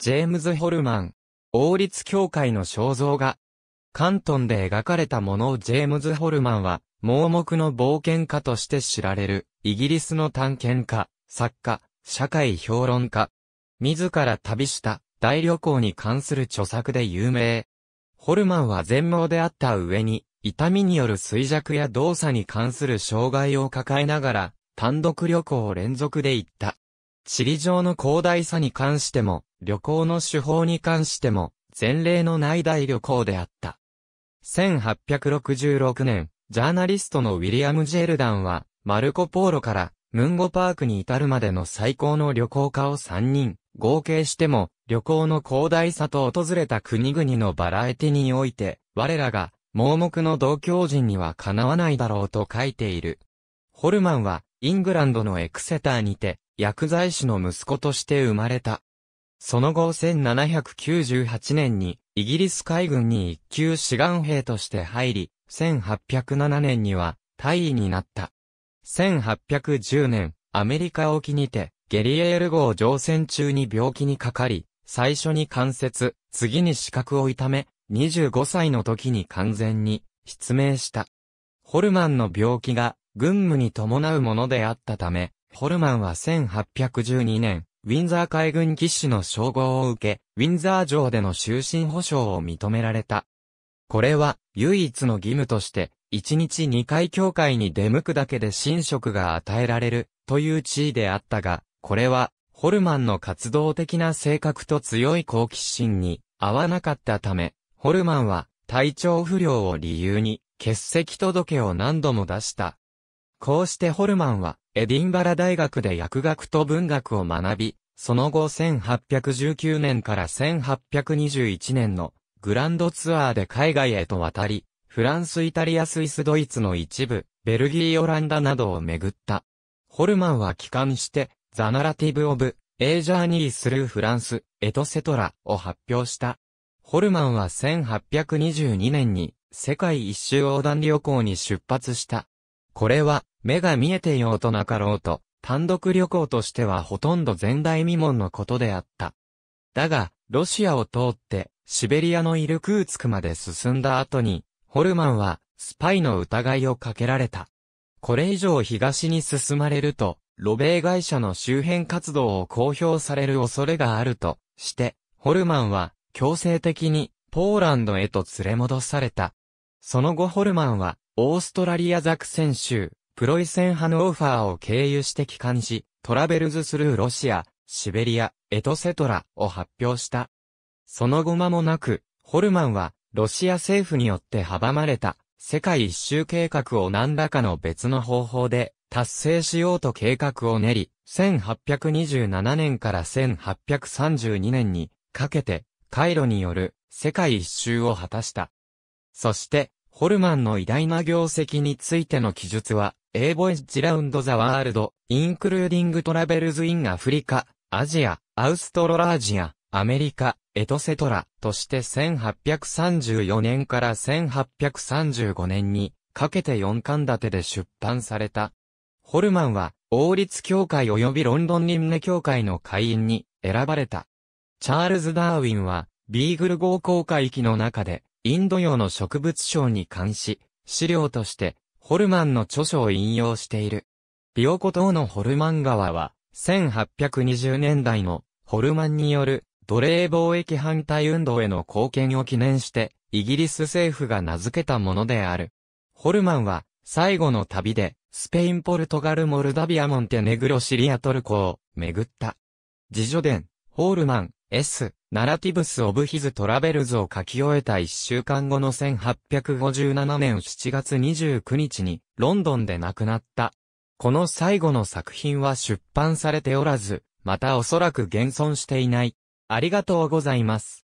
ジェームズ・ホルマン、王立教会の肖像画。関東で描かれたものをジェームズ・ホルマンは、盲目の冒険家として知られる、イギリスの探検家、作家、社会評論家。自ら旅した大旅行に関する著作で有名。ホルマンは全盲であった上に、痛みによる衰弱や動作に関する障害を抱えながら、単独旅行を連続で行った。地理上の広大さに関しても、旅行の手法に関しても、前例のない大旅行であった。1866年、ジャーナリストのウィリアム・ジェルダンは、マルコ・ポーロから、ムンゴパークに至るまでの最高の旅行家を3人、合計しても、旅行の広大さと訪れた国々のバラエティにおいて、我らが、盲目の同教人にはかなわないだろうと書いている。ホルマンは、イングランドのエクセターにて、薬剤師の息子として生まれた。その後1798年にイギリス海軍に一級志願兵として入り、1807年には大尉になった。1810年、アメリカ沖にて、ゲリエール号乗船中に病気にかかり、最初に関節、次に視覚を痛め、25歳の時に完全に失明した。ホルマンの病気が軍務に伴うものであったため、ホルマンは1812年、ウィンザー海軍騎士の称号を受け、ウィンザー城での終身保障を認められた。これは、唯一の義務として、1日2回教会に出向くだけで神職が与えられる、という地位であったが、これは、ホルマンの活動的な性格と強い好奇心に合わなかったため、ホルマンは体調不良を理由に欠席届を何度も出した。こうしてホルマンは、エディンバラ大学で薬学と文学を学び、その後1819年から1821年のグランドツアーで海外へと渡り、フランス、イタリア、スイス、ドイツの一部、ベルギー、オランダなどを巡った。ホルマンは帰還して、ザ・ナラティブ・オブ・エージャーニー・スルー・フランス、エトセトラを発表した。ホルマンは1822年に世界一周横断旅行に出発した。これは目が見えてようとなかろうと、単独旅行としてはほとんど前代未聞のことであった。だが、ロシアを通って、シベリアのイルクーツクまで進んだ後に、ホルマンは、スパイの疑いをかけられた。これ以上東に進まれると、ロベイ会社の周辺活動を公表される恐れがあるとして、ホルマンは強制的にポーランドへと連れ戻された。その後ホルマンはオーストラリアザクセン州、プロイセンハノーファーを経由して帰還し、トラベルズスルーロシア、シベリア、エトセトラを発表した。その後間もなく、ホルマンは、ロシア政府によって阻まれた、世界一周計画を何らかの別の方法で、達成しようと計画を練り、1827年から1832年にかけて、カイロによる世界一周を果たした。そして、ホルマンの偉大な業績についての記述は、A Voyage Round the World, Including Travels in Africa, アジア、アウストロラージア、アメリカ、エトセトラとして1834年から1835年にかけて4巻立てで出版された。ホルマンは王立協会及びロンドン輪廻協会の会員に選ばれた。チャールズ・ダーウィンはビーグル号航海機の中でインド洋の植物賞に関し、資料として、ホルマンの著書を引用している。ビオコ島のホルマン川は、1820年代のホルマンによる奴隷貿易反対運動への貢献を記念して、イギリス政府が名付けたものである。ホルマンは、最後の旅で、スペインポルトガルモルダビアモンテネグロシリアトルコを巡った。自助伝、ホールマン、S、ナラティブス・オブ・ヒズ・トラベルズを書き終えた1週間後の1857年7月29日に、ロンドンで亡くなった。この最後の作品は出版されておらず、またおそらく現存していない。ありがとうございます。